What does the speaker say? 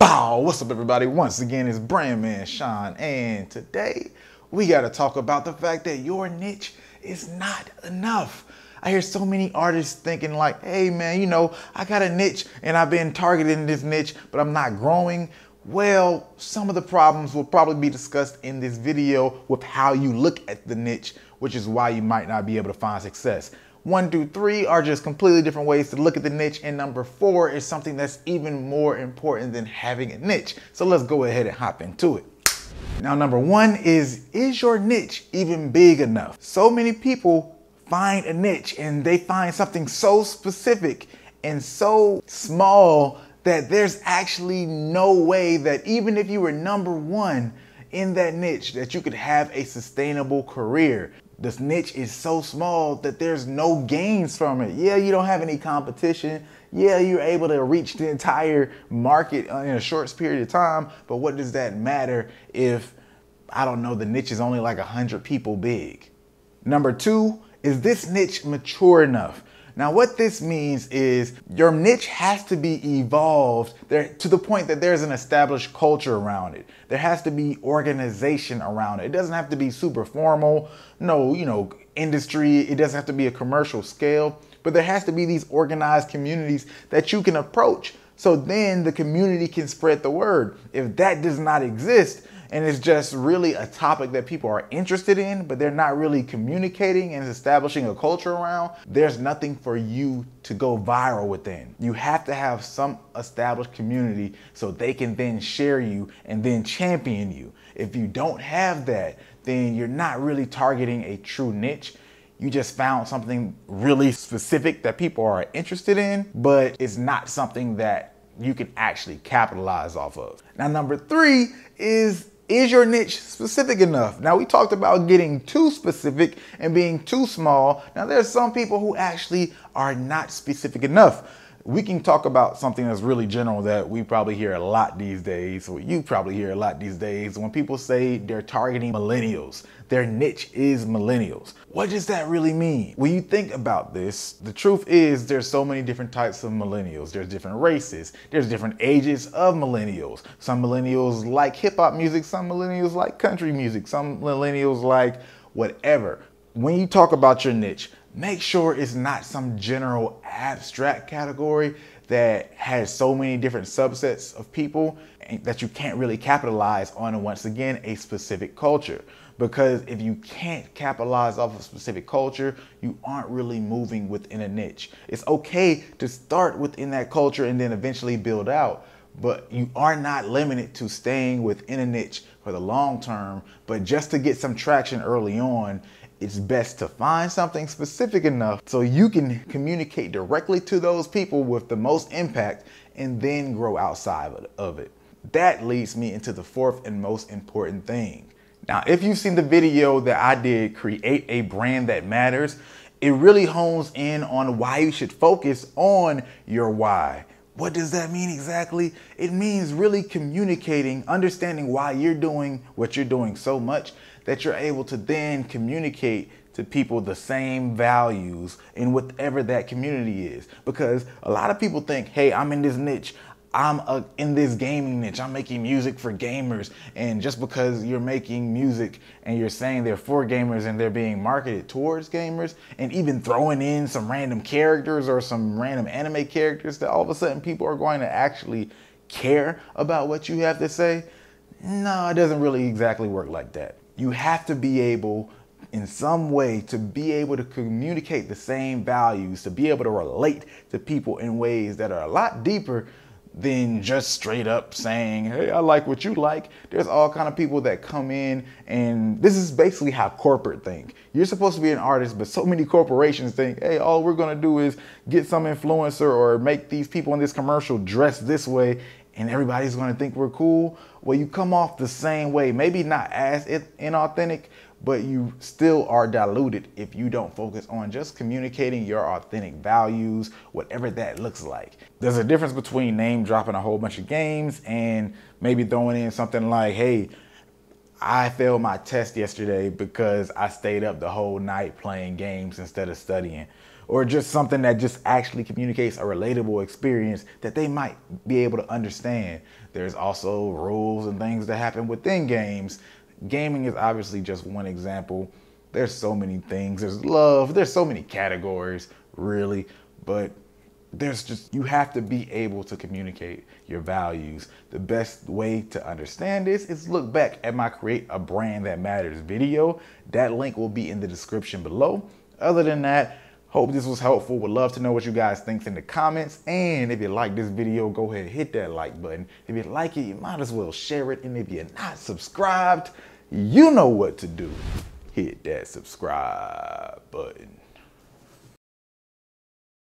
Bow! What's up, everybody? Once again, it's Brandman Sean, and today we got to talk about the fact that your niche is not enough. I hear so many artists thinking like, hey man, you know, I got a niche and I've been targeting this niche, but I'm not growing. Well, some of the problems will probably be discussed in this video with how you look at the niche, which is why you might not be able to find success. One through three are just completely different ways to look at the niche. And number four is something that's even more important than having a niche. So let's go ahead and hop into it. Now, number one is, is your niche even big enough? So many people find a niche and they find something so specific and so small that there's actually no way that even if you were number one in that niche that you could have a sustainable career this niche is so small that there's no gains from it. Yeah, you don't have any competition. Yeah, you're able to reach the entire market in a short period of time, but what does that matter if, I don't know, the niche is only like 100 people big? Number two, is this niche mature enough? Now, what this means is your niche has to be evolved there to the point that there's an established culture around it. There has to be organization around it. It doesn't have to be super formal, no, you know, industry. It doesn't have to be a commercial scale, but there has to be these organized communities that you can approach. So then the community can spread the word. If that does not exist, and it's just really a topic that people are interested in, but they're not really communicating and establishing a culture around, there's nothing for you to go viral within. You have to have some established community so they can then share you and then champion you. If you don't have that, then you're not really targeting a true niche you just found something really specific that people are interested in, but it's not something that you can actually capitalize off of. Now, number three is is your niche specific enough? Now, we talked about getting too specific and being too small. Now, there are some people who actually are not specific enough we can talk about something that's really general that we probably hear a lot these days, or you probably hear a lot these days. When people say they're targeting millennials, their niche is millennials. What does that really mean? When you think about this, the truth is there's so many different types of millennials. There's different races, there's different ages of millennials. Some millennials like hip hop music, some millennials like country music, some millennials like whatever. When you talk about your niche, make sure it's not some general abstract category that has so many different subsets of people that you can't really capitalize on, once again, a specific culture. Because if you can't capitalize off a specific culture, you aren't really moving within a niche. It's okay to start within that culture and then eventually build out, but you are not limited to staying within a niche for the long term. But just to get some traction early on it's best to find something specific enough so you can communicate directly to those people with the most impact and then grow outside of it. That leads me into the fourth and most important thing. Now, if you've seen the video that I did, Create a Brand That Matters, it really hones in on why you should focus on your why. What does that mean exactly? It means really communicating, understanding why you're doing what you're doing so much that you're able to then communicate to people the same values in whatever that community is. Because a lot of people think, hey, I'm in this niche, I'm a, in this gaming niche. I'm making music for gamers. And just because you're making music and you're saying they're for gamers and they're being marketed towards gamers, and even throwing in some random characters or some random anime characters, that all of a sudden people are going to actually care about what you have to say. No, it doesn't really exactly work like that. You have to be able in some way to be able to communicate the same values, to be able to relate to people in ways that are a lot deeper than just straight up saying, "Hey, I like what you like." There's all kind of people that come in, and this is basically how corporate think. You're supposed to be an artist, but so many corporations think, "Hey, all we're gonna do is get some influencer or make these people in this commercial dress this way, and everybody's gonna think we're cool." Well, you come off the same way, maybe not as inauthentic, but you still are diluted if you don't focus on just communicating your authentic values, whatever that looks like. There's a difference between name dropping a whole bunch of games and maybe throwing in something like, hey, I failed my test yesterday because I stayed up the whole night playing games instead of studying. Or just something that just actually communicates a relatable experience that they might be able to understand. There's also rules and things that happen within games Gaming is obviously just one example. There's so many things. There's love. There's so many categories, really. But there's just, you have to be able to communicate your values. The best way to understand this is look back at my Create a Brand That Matters video. That link will be in the description below. Other than that, Hope this was helpful. Would love to know what you guys think in the comments. And if you like this video, go ahead hit that like button. If you like it, you might as well share it. And if you're not subscribed, you know what to do. Hit that subscribe button.